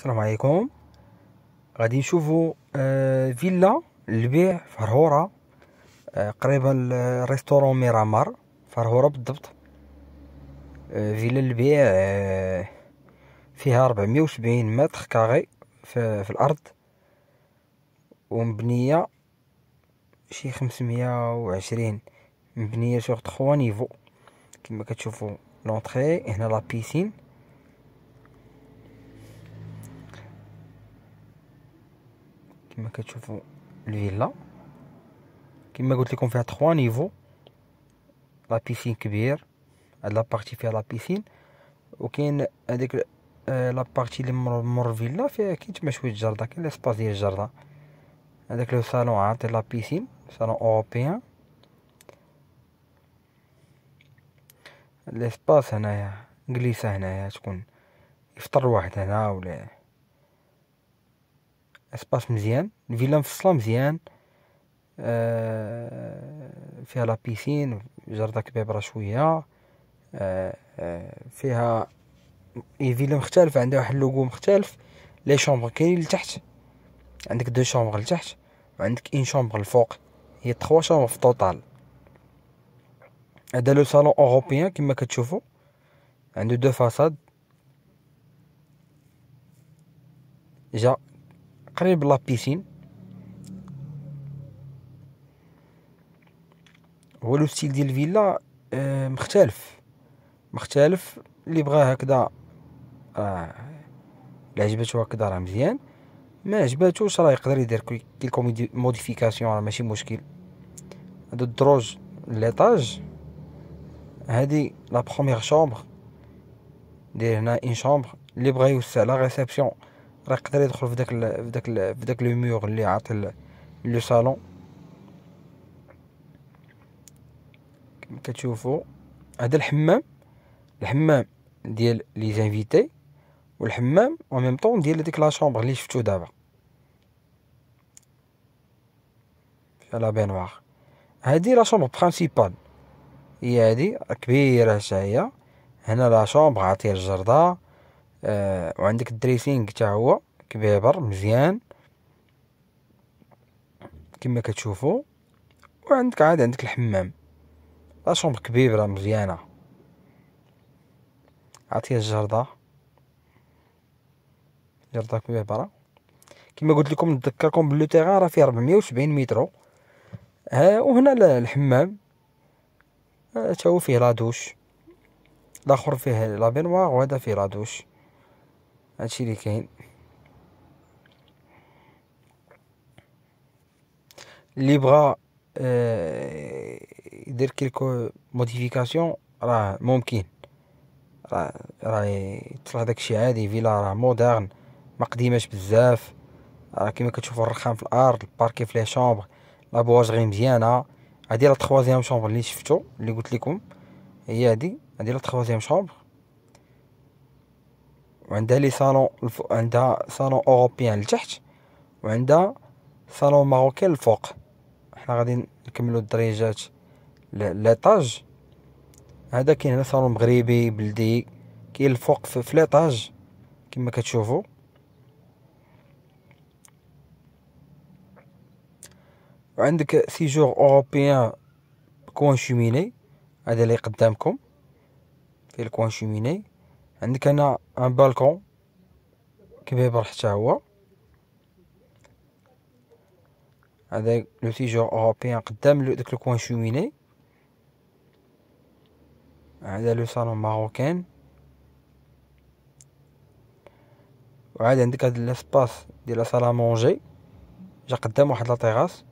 السلام عليكم غادي نشوفوا آه، فيلا للبيع فرهوره آه قريبه لريستورون ميرامار فرهوره بالضبط آه، فيلا للبيع آه، فيها 470 متر كاري في, في الارض ومبنيه شي 520 مبنيه سوغ 3 نيفو كما كتشوفوا لونطري هنا لا بيسين كما كتشوفوا الفيلا كما قلت لكم فيها 3 نيفو لا بيسين كبير هاد بارتي فيها لا بيسين وكاين هذيك آه، بارتي اللي مر مر فيلا فيها تما شويه الجرده كاين ليسباس ديال الجرده هذاك لو صالون عاطي لا بيسين صالون اوروبيان ليسباس هنايا جليسه هنايا تكون يفطر واحد هنا ولا اسباس مزيان الفيلا مفصله مزيان آه، فيها لا بيسين جرده كبيرة شويه آه، آه، فيها اي فيها فيلا مختلفه عندها واحد اللوغو مختلف لي شومبر كاينين لتحت عندك دو شومبر لتحت وعندك اين شومبر الفوق هي تخوا شومبر في طوطال هذا لو صالون اوروبيان كما كتشوفوا عنده دو فاصاد جا قريب لابيسين هو لو ستيل ديال الفيلا آه مختلف مختلف اللي بغاه هكذا آه اللي عجبته هكذا راه مزيان ما عجباتوش راه يقدر يدير كيلكو موديفيكاسيون راه ماشي مشكل هاد الدروج ليطاج هادي لا بروميير شومبر دير هنا ان شومبر اللي بغا يوسع لا ريسبسيون راه يقدر يدخل في داك في داك في داك لو ميور اللي عاطي لو صالون كما كتشوفوا هذا الحمام الحمام ديال لي زانفيتي والحمام و ميم طون ديال ديك لا شومبر اللي شفتو دابا لا بينوار هادي لا شومبر برينسيبال هي هادي كبيره حتى هنا لا شومبر عاطيه الجرده آه وعندك الدريسينغ حتى هو كبيبر مزيان كما كتشوفوا وعندك عاد عندك الحمام لا شومبر كبيره مزيانه عطيه الجرده جرده كبيره كما قلت لكم نذكركم بلو تيغان راه فيه 470 مترو ها وهنا الحمام حتى هو فيه لادوش الاخر فيه لابينوار وهذا فيه لادوش هادشي اللي كاين اللي بغا يدير كيلكو موديفيكاسيون راه ممكن راه راه طلع داكشي عادي فيلا راه مودرن ما قديماش بزاف راه كيما كتشوفوا الرخام في الارض الباركي في لي شومبر لابواج غير مزيانه هادي لا تخوازيام شومبر اللي شفتو اللي قلت لكم هي هادي هادي لا تخوازيام شومبر وعندها لي صالون الف... عندها صالون اوروبيان لتحت وعندها صالون ماروكي للفوق حنا غادي نكملوا الدريجات ليطاج هذا كاين هنا صالون مغربي بلدي كاين الفوق في ليطاج كما كتشوفوا وعندك سيجور اوروبيان كوان شوميني هذا اللي قدامكم في الكوان شوميني عندك هنا ان بالكون كبيبر حتى هو Avec le tigeur européen, avec le coin cheminé. Avec le salon marocain. de l'espace de la salle à manger. la terrasse.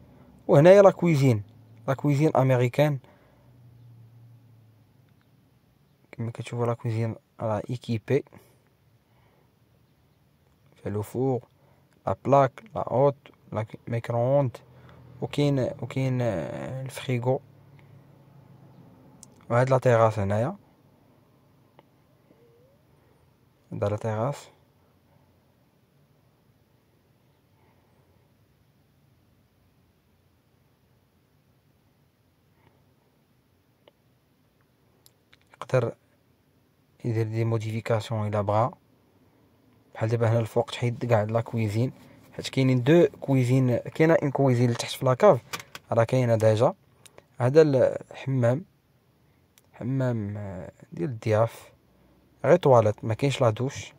la cuisine. La cuisine américaine. tu vois la cuisine équipée. le four. La plaque. La haute. la micro-ondes. وكاين وكاين الفريغو وهاد لا تيراس هنايا هدا لا تيراس يقدر يدير دي موديفيكاسيون الى بغا بحال دابا هنا الفوق تحيد كاع لا كويزين حيت كاينين دو كويزين كاينه ان كويزين لتحت تحت في لاكاف راه كاينه ديجا هذا الحمام حمام آه، ديال الضياف غير طواليت ما كاينش لا دوش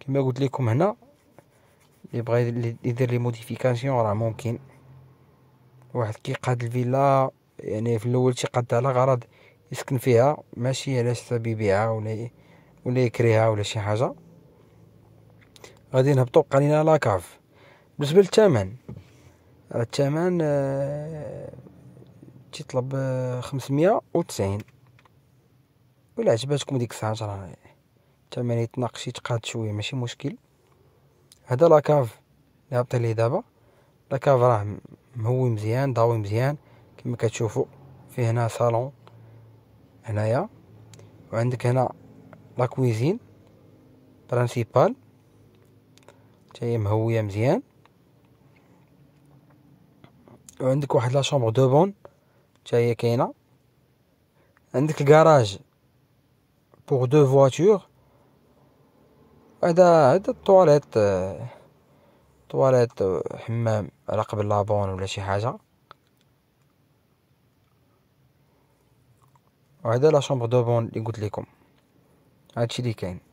كما قلت لكم هنا اللي بغا يدير لي موديفيكاسيون راه ممكن واحد قاد الفيلا يعني في الاول تيقادها على غرض يسكن فيها ماشي علاش حساب يبيعها ولا ولا يكريها ولا شي حاجه غادي نهبطو قالينا لاكاف بالنسبه للثمن الثمن آه، تيطلب 590 آه، ولا عجباتكم ديك الساعه راه الثمن يتناقش يتقاد شويه ماشي مشكل هذا لاكاف اللي هبط ليه دابا لاكاف راه مهوي مزيان ضاوي مزيان كما كتشوفوا فيه هنا صالون هنايا وعندك هنا لا كويزين برانسيبال هي مهويه مزيان وعندك واحد لا شومبر دو بون حتى هي كاينه عندك الكراج بوغ دو فواتور هذا هذا الطواليت طواليت حمام على قبل لابون ولا شي حاجه وهذا لا شومبر دو بون اللي قلت لكم هادشي اللي كاين